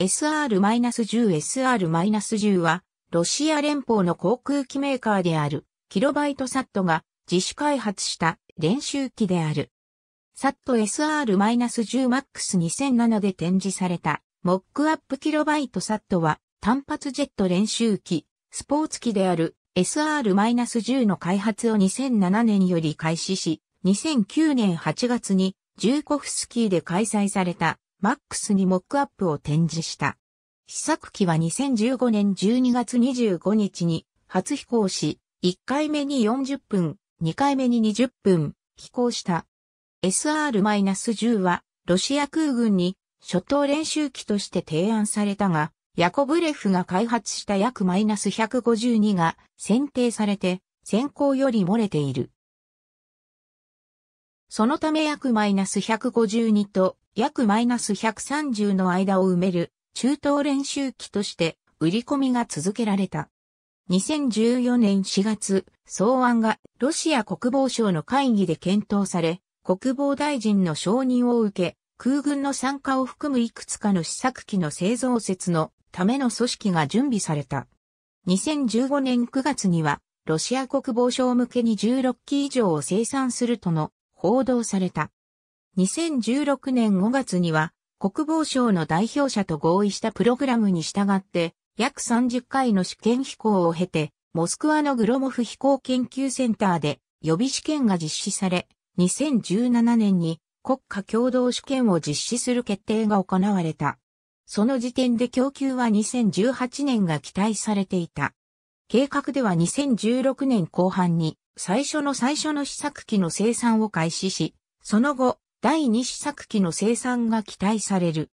SR-10SR-10 は、ロシア連邦の航空機メーカーである、キロバイトサットが自主開発した練習機である。サット SR-10MAX2007 で展示された、モックアップキロバイトサットは、単発ジェット練習機、スポーツ機である SR-10 の開発を2007年より開始し、2009年8月に、ジューコフスキーで開催されたマックスにモックアップを展示した。試作機は2015年12月25日に初飛行し、1回目に40分、2回目に20分飛行した。SR-10 はロシア空軍に初等練習機として提案されたが、ヤコブレフが開発した約152が選定されて、先行より漏れている。そのため約152と約マイナス130の間を埋める中東練習機として売り込みが続けられた。2014年4月、草案がロシア国防省の会議で検討され、国防大臣の承認を受け、空軍の参加を含むいくつかの試作機の製造説のための組織が準備された。2015年9月には、ロシア国防省向けに16機以上を生産するとの報道された。2016年5月には国防省の代表者と合意したプログラムに従って約30回の試験飛行を経てモスクワのグロモフ飛行研究センターで予備試験が実施され2017年に国家共同試験を実施する決定が行われた。その時点で供給は2018年が期待されていた。計画では2016年後半に最初の最初の試作機の生産を開始し、その後、第二試作機の生産が期待される。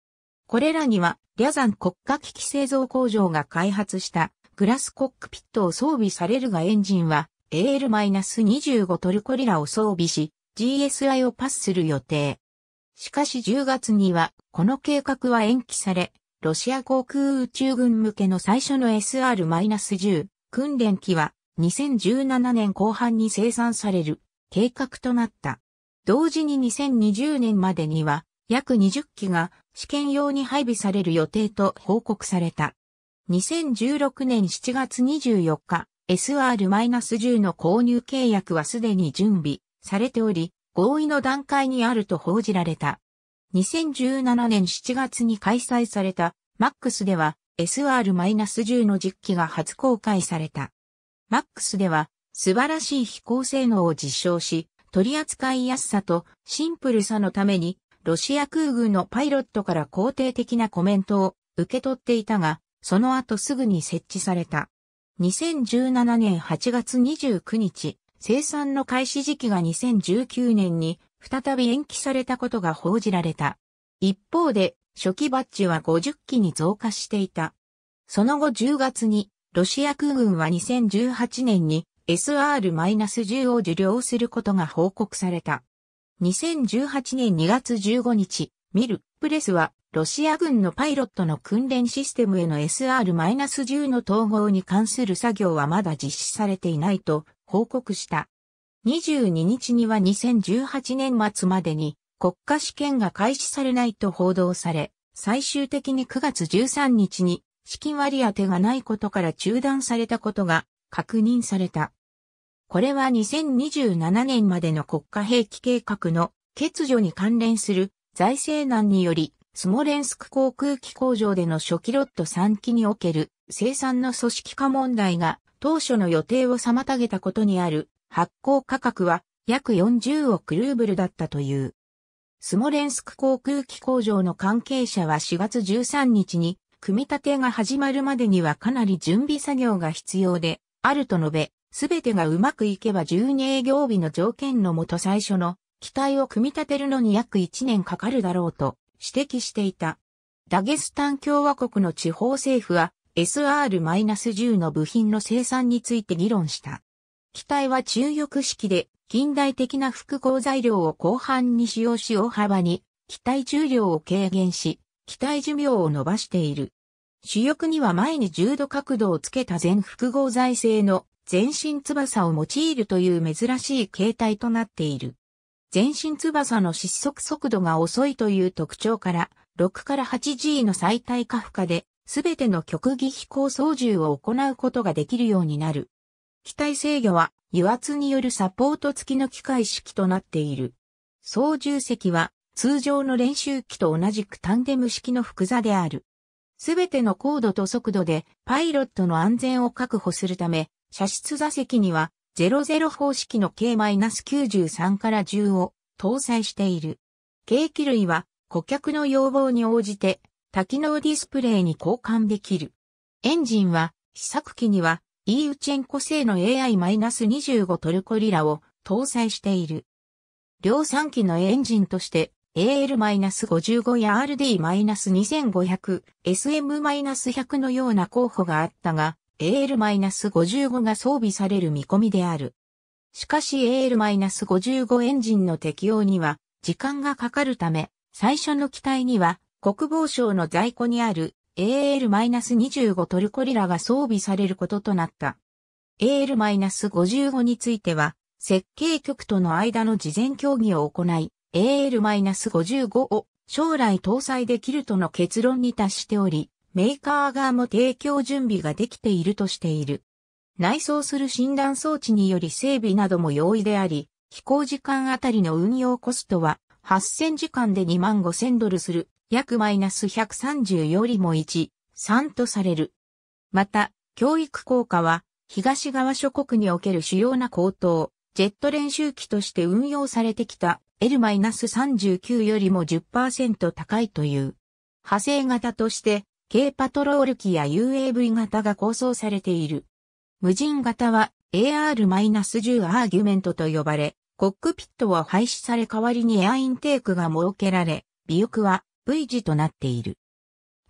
これらには、リャザン国家機器製造工場が開発したグラスコックピットを装備されるがエンジンは AL-25 トルコリラを装備し、GSI をパスする予定。しかし10月には、この計画は延期され、ロシア航空宇宙軍向けの最初の SR-10 訓練機は2017年後半に生産される計画となった。同時に2020年までには約20機が試験用に配備される予定と報告された。2016年7月24日、SR-10 の購入契約はすでに準備されており、合意の段階にあると報じられた。2017年7月に開催された MAX では SR-10 の実機が初公開された。MAX では素晴らしい飛行性能を実証し、取り扱いやすさとシンプルさのために、ロシア空軍のパイロットから肯定的なコメントを受け取っていたが、その後すぐに設置された。2017年8月29日、生産の開始時期が2019年に再び延期されたことが報じられた。一方で、初期バッジは50機に増加していた。その後10月に、ロシア空軍は2018年に SR-10 を受領することが報告された。2018年2月15日、ミルプレスはロシア軍のパイロットの訓練システムへの SR-10 の統合に関する作業はまだ実施されていないと報告した。22日には2018年末までに国家試験が開始されないと報道され、最終的に9月13日に資金割り当てがないことから中断されたことが確認された。これは2027年までの国家兵器計画の欠如に関連する財政難により、スモレンスク航空機工場での初期ロット3機における生産の組織化問題が当初の予定を妨げたことにある発行価格は約40億ルーブルだったという。スモレンスク航空機工場の関係者は4月13日に組み立てが始まるまでにはかなり準備作業が必要で、あると述べ、すべてがうまくいけば12営業日の条件のもと最初の機体を組み立てるのに約1年かかるだろうと指摘していた。ダゲスタン共和国の地方政府は SR-10 の部品の生産について議論した。機体は中翼式で近代的な複合材料を後半に使用し大幅に機体重量を軽減し、機体寿命を伸ばしている。主翼には前に重度角度をつけた全複合材製の全身翼を用いるという珍しい形態となっている。全身翼の失速速度が遅いという特徴から、6から 8G の最大過負荷で、すべての極技飛行操縦を行うことができるようになる。機体制御は油圧によるサポート付きの機械式となっている。操縦席は通常の練習機と同じくタンデム式の複座である。すべての高度と速度でパイロットの安全を確保するため、射出座席には00方式の K-93 から10を搭載している。計器類は顧客の要望に応じて多機能ディスプレイに交換できる。エンジンは試作機には E ウチェンコ製の AI-25 トルコリラを搭載している。量産機のエンジンとして AL-55 や RD-2500、SM-100 のような候補があったが、AL-55 が装備される見込みである。しかし AL-55 エンジンの適用には時間がかかるため、最初の機体には国防省の在庫にある AL-25 トルコリラが装備されることとなった。AL-55 については、設計局との間の事前協議を行い、AL-55 を将来搭載できるとの結論に達しており、メーカー側も提供準備ができているとしている。内装する診断装置により整備なども容易であり、飛行時間あたりの運用コストは8000時間で2万5000ドルする約マイナス130よりも1、3とされる。また、教育効果は東側諸国における主要な高等、ジェット練習機として運用されてきた L-39 よりも10%高いという。派生型として、K パトロール機や UAV 型が構想されている。無人型は AR-10 アーギュメントと呼ばれ、コックピットは廃止され代わりにエアインテークが設けられ、尾翼は V 字となっている。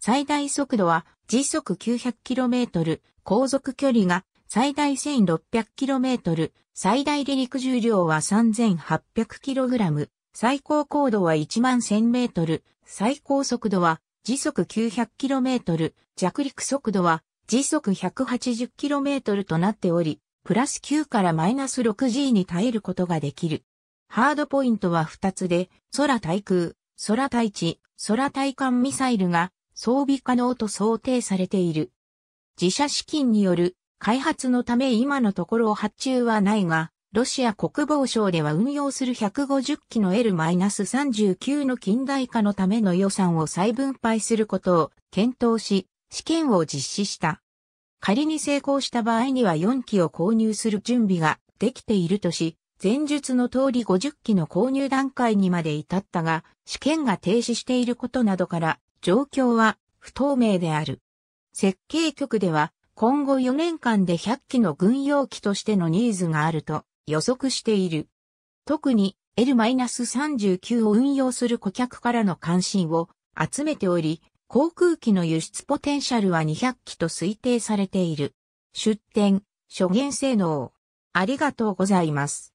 最大速度は時速 900km、航続距離が最大 1600km、最大離陸重量は 3800kg、最高高度は1万 1000m、最高速度は時速 900km、着陸速度は時速 180km となっており、プラス9からマイナス 6G に耐えることができる。ハードポイントは2つで、空対空、空対地、空対艦ミサイルが装備可能と想定されている。自社資金による開発のため今のところ発注はないが、ロシア国防省では運用する150機の L-39 の近代化のための予算を再分配することを検討し、試験を実施した。仮に成功した場合には4機を購入する準備ができているとし、前述の通り50機の購入段階にまで至ったが、試験が停止していることなどから、状況は不透明である。設計局では、今後4年間で100機の軍用機としてのニーズがあると予測している。特に L-39 を運用する顧客からの関心を集めており、航空機の輸出ポテンシャルは200機と推定されている。出展、諸言性能。ありがとうございます。